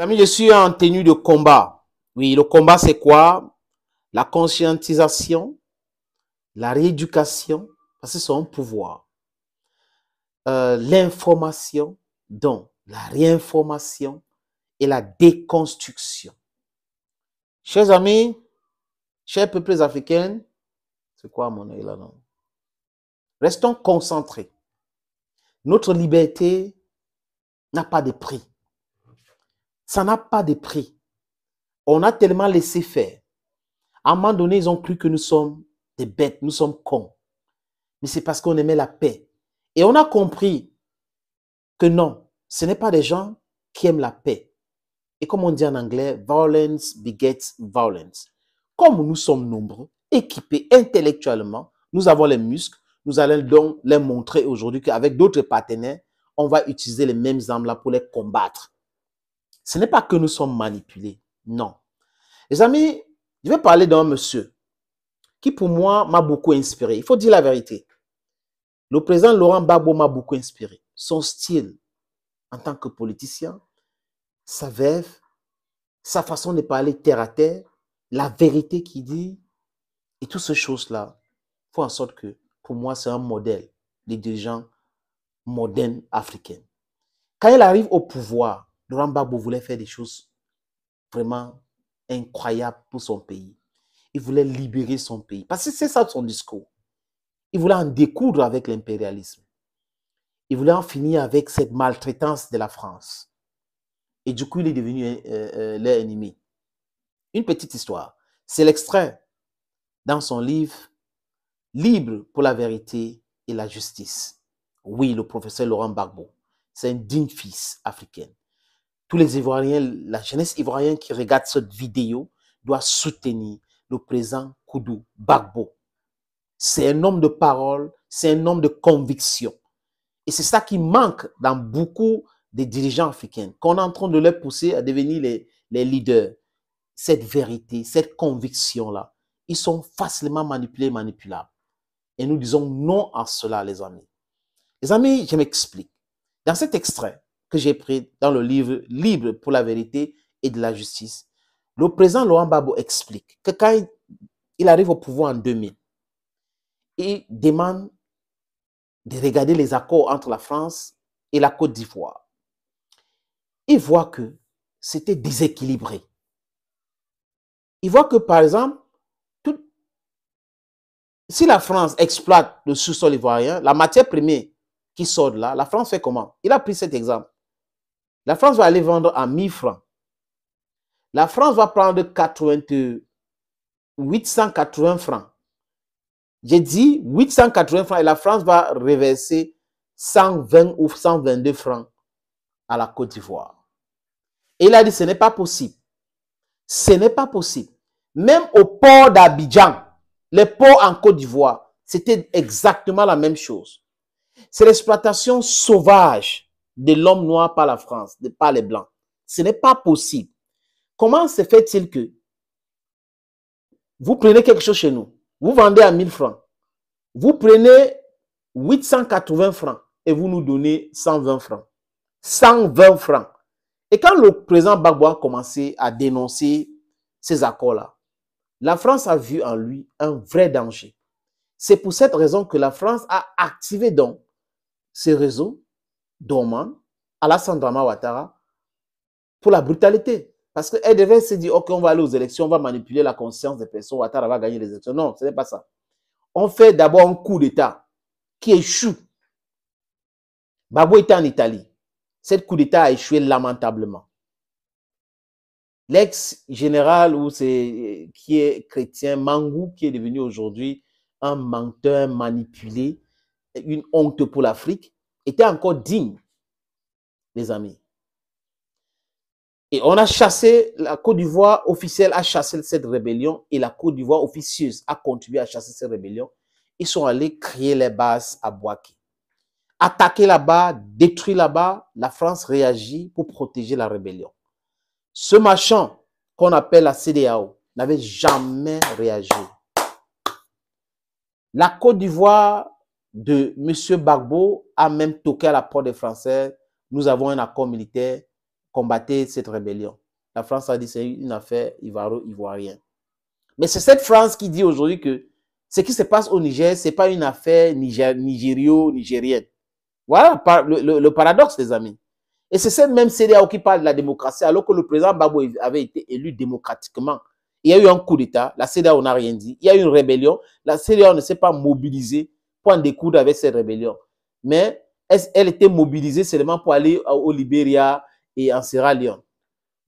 Amis, je suis en tenue de combat. Oui, le combat, c'est quoi La conscientisation, la rééducation, parce que c'est un pouvoir. Euh, l'information, donc la réinformation et la déconstruction. Chers amis, chers peuples africains, c'est quoi mon œil là non Restons concentrés. Notre liberté n'a pas de prix. Ça n'a pas de prix. On a tellement laissé faire. À un moment donné, ils ont cru que nous sommes des bêtes, nous sommes cons. Mais c'est parce qu'on aimait la paix. Et on a compris que non, ce n'est pas des gens qui aiment la paix. Et comme on dit en anglais, violence begets violence. Comme nous sommes nombreux, équipés intellectuellement, nous avons les muscles, nous allons donc les montrer aujourd'hui qu'avec d'autres partenaires, on va utiliser les mêmes armes-là pour les combattre. Ce n'est pas que nous sommes manipulés, non. Les amis, je vais parler d'un monsieur qui, pour moi, m'a beaucoup inspiré. Il faut dire la vérité. Le président Laurent Gbagbo m'a beaucoup inspiré. Son style en tant que politicien, sa veuve, sa façon de parler terre à terre, la vérité qu'il dit, et toutes ces choses-là, font en sorte que, pour moi, c'est un modèle des dirigeants modernes africains. Quand il arrive au pouvoir, Laurent Gbagbo voulait faire des choses vraiment incroyables pour son pays. Il voulait libérer son pays. Parce que c'est ça son discours. Il voulait en découdre avec l'impérialisme. Il voulait en finir avec cette maltraitance de la France. Et du coup, il est devenu euh, euh, leur ennemi. Une petite histoire. C'est l'extrait dans son livre Libre pour la vérité et la justice. Oui, le professeur Laurent Gbagbo, c'est un digne fils africain tous les Ivoiriens, la jeunesse ivoirienne qui regarde cette vidéo doit soutenir le présent Koudou Bagbo. C'est un homme de parole, c'est un homme de conviction. Et c'est ça qui manque dans beaucoup des dirigeants africains, qu'on est en train de les pousser à devenir les, les leaders. Cette vérité, cette conviction-là, ils sont facilement manipulés, manipulables. Et nous disons non à cela, les amis. Les amis, je m'explique. Dans cet extrait, que j'ai pris dans le livre Libre pour la vérité et de la justice. Le président Laurent Babo explique que quand il, arrive au pouvoir en 2000, il demande de regarder les accords entre la France et la Côte d'Ivoire. Il voit que c'était déséquilibré. Il voit que, par exemple, si la France exploite le sous-sol ivoirien, la matière première qui sort de là, la France fait comment Il a pris cet exemple. La France va aller vendre à 1000 francs. La France va prendre 880 francs. J'ai dit 880 francs et la France va reverser 120 ou 122 francs à la Côte d'Ivoire. Et il a dit, ce n'est pas possible. Ce n'est pas possible. Même au port d'Abidjan, les ports en Côte d'Ivoire, c'était exactement la même chose. C'est l'exploitation sauvage de l'homme noir par la France, de, par les Blancs. Ce n'est pas possible. Comment se fait-il que vous prenez quelque chose chez nous, vous vendez à 1000 francs, vous prenez 880 francs et vous nous donnez 120 francs. 120 francs. Et quand le président Gbagbo a commencé à dénoncer ces accords-là, la France a vu en lui un vrai danger. C'est pour cette raison que la France a activé donc ce réseaux Doman, la Drama Ouattara, pour la brutalité. Parce qu'elle devait se dire, OK, on va aller aux élections, on va manipuler la conscience des personnes, Ouattara va gagner les élections. Non, ce n'est pas ça. On fait d'abord un coup d'État qui échoue. Babo était en Italie. Cet coup d'État a échoué lamentablement. L'ex-général qui est chrétien, Mangou, qui est devenu aujourd'hui un menteur manipulé, une honte pour l'Afrique, était encore digne, les amis. Et on a chassé, la Côte d'Ivoire officielle a chassé cette rébellion et la Côte d'Ivoire officieuse a contribué à chasser cette rébellion. Ils sont allés créer les bases à Boaké. Attaquer là-bas, détruire là-bas, la France réagit pour protéger la rébellion. Ce machin qu'on appelle la CDAO n'avait jamais réagi. La Côte d'Ivoire de M. Bagbo a même toqué à la porte des Français. Nous avons un accord militaire, combattez cette rébellion. La France a dit c'est une affaire ivoirienne Mais c'est cette France qui dit aujourd'hui que ce qui se passe au Niger, ce n'est pas une affaire nigério-nigérienne. Voilà le, paradoxe, les amis. Et c'est cette même CDAO qui parle de la démocratie, alors que le président Babo avait été élu démocratiquement. Il y a eu un coup d'État, la CDAO n'a rien dit. Il y a eu une rébellion, la CDAO ne s'est pas mobilisée Point de coudes avec cette rébellion. Mais elle était mobilisée seulement pour aller au Libéria et en Sierra Leone.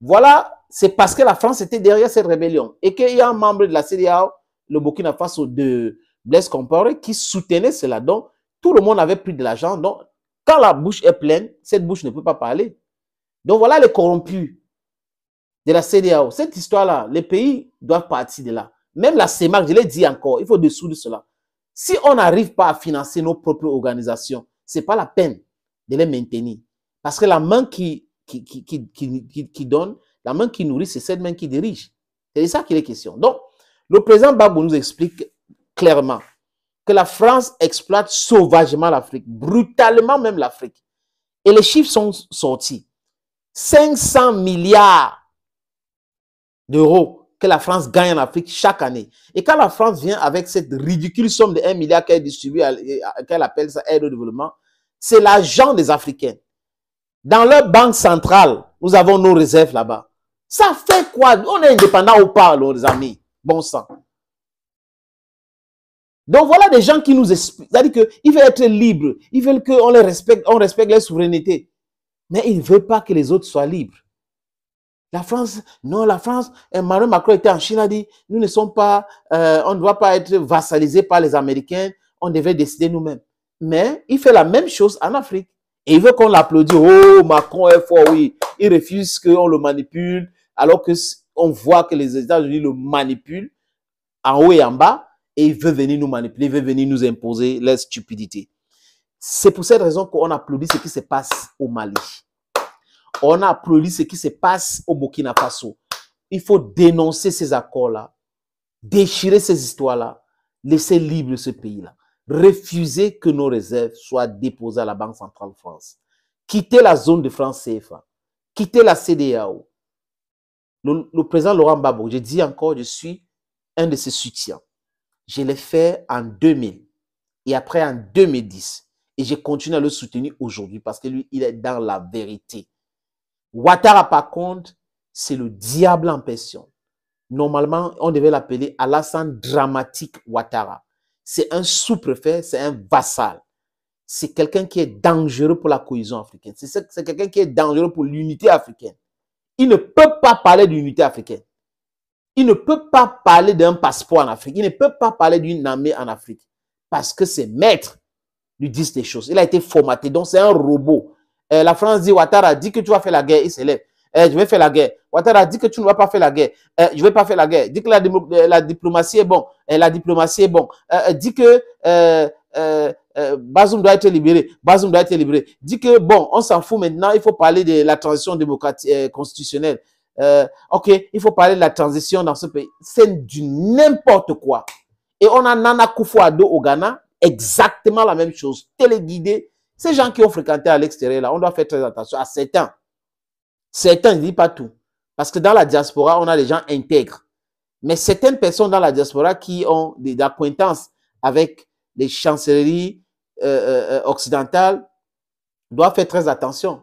Voilà, c'est parce que la France était derrière cette rébellion et qu'il y a un membre de la CDAO, le Burkina Faso de Blaise Compaoré, qui soutenait cela. Donc, tout le monde avait pris de l'argent. Donc, quand la bouche est pleine, cette bouche ne peut pas parler. Donc, voilà les corrompus de la CDAO. Cette histoire-là, les pays doivent partir de là. Même la CEMAC, je l'ai dit encore, il faut dessous de cela. Si on n'arrive pas à financer nos propres organisations, ce n'est pas la peine de les maintenir. Parce que la main qui, qui, donne, la main qui nourrit, c'est cette main qui dirige. C'est ça qu'il est question. Donc, le président Babou nous explique clairement que la France exploite sauvagement l'Afrique, brutalement même l'Afrique. Et les chiffres sont sortis. 500 milliards d'euros que la France gagne en Afrique chaque année. Et quand la France vient avec cette ridicule somme de 1 milliard qu'elle distribue, qu'elle appelle ça aide au développement, c'est l'argent des Africains. Dans leur banque centrale, nous avons nos réserves là-bas. Ça fait quoi On est indépendant ou pas, les amis Bon sang. Donc voilà des gens qui nous expliquent. C'est-à-dire qu'ils veulent être libres. Ils veulent qu'on les respecte, on respecte leur souveraineté. Mais ils ne veulent pas que les autres soient libres. La France, non, la France, euh, Emmanuel Macron était en Chine, a dit, nous ne sommes pas, euh, on ne doit pas être vassalisé par les Américains, on devait décider nous-mêmes. Mais il fait la même chose en Afrique. Et il veut qu'on l'applaudisse. Oh, Macron est fort, oui. Il refuse qu'on le manipule, alors qu'on voit que les États-Unis le manipulent en haut et en bas, et il veut venir nous manipuler, il veut venir nous imposer leur stupidité. C'est pour cette raison qu'on applaudit ce qui se passe au Mali. On a applaudi ce qui se passe au Burkina Faso. Il faut dénoncer ces accords-là, déchirer ces histoires-là, laisser libre ce pays-là, refuser que nos réserves soient déposées à la Banque centrale de France, quitter la zone de France CFA, quitter la CDAO. Le, président Laurent Gbagbo, je dis encore, je suis un de ses soutiens. Je l'ai fait en 2000 et après en 2010. Et je continue à le soutenir aujourd'hui parce que lui, il est dans la vérité. Ouattara, par contre, c'est le diable en personne. Normalement, on devait l'appeler Alassane Dramatique Ouattara. C'est un sous-préfet, c'est un vassal. C'est quelqu'un qui est dangereux pour la cohésion africaine. C'est quelqu'un qui est dangereux pour l'unité africaine. Il ne peut pas parler d'unité africaine. Il ne peut pas parler d'un passeport en Afrique. Il ne peut pas parler d'une armée en Afrique. Parce que ses maîtres lui disent des choses. Il a été formaté. Donc, c'est un robot. Euh, la France dit, Ouattara, dit que tu vas faire la guerre, il s'élève. Euh, je vais faire la guerre. Ouattara dit que tu ne vas pas faire la guerre. Euh, je ne vais pas faire la guerre. Dit que la, diplomatie est bon. la diplomatie est bon. dit que Bazoum doit être libéré. Bazoum doit être libéré. Dit que bon, on s'en fout maintenant. Il faut parler de la transition démocratique constitutionnelle. ok, il faut parler de la transition dans ce pays. C'est du n'importe quoi. Et on a Nana akufo au Ghana, exactement la même chose, téléguidé ces gens qui ont fréquenté à l'extérieur, là, on doit faire très attention à certains. Certains, je ne disent pas tout. Parce que dans la diaspora, on a des gens intègres. Mais certaines personnes dans la diaspora qui ont des acquaintances avec les chancelleries euh, euh, euh, occidentales doivent faire très attention.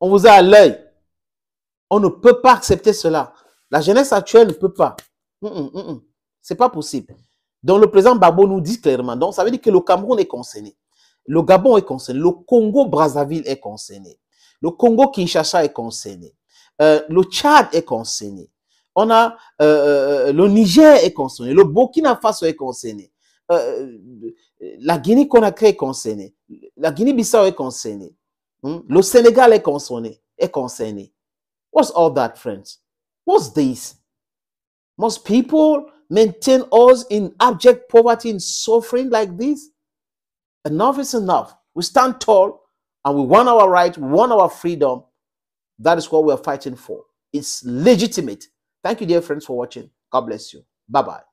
On vous a à l'œil. On ne peut pas accepter cela. La jeunesse actuelle ne peut pas. Mm, mm, mm, Ce n'est pas possible. Donc, le président Babo nous dit clairement. Donc, ça veut dire que le Cameroun est concerné. Le Gabon est concerné. Le Congo-Brazzaville est concerné. Le Congo-Kinshasa est concerné. Euh, le Tchad est concerné. On euh, euh, le Niger est concerné. Le Burkina Faso est concerné. la Guinée-Conakry est concernée. La Guinée-Bissau est concernée. Hmm? Le Sénégal est concerné. Est concerné. What's all that, friends? What's this? Most people maintain us in abject poverty and suffering like this? enough is enough. We stand tall and we want our right, we want our freedom. That is what we are fighting for. It's legitimate. Thank you, dear friends, for watching. God bless you. Bye bye.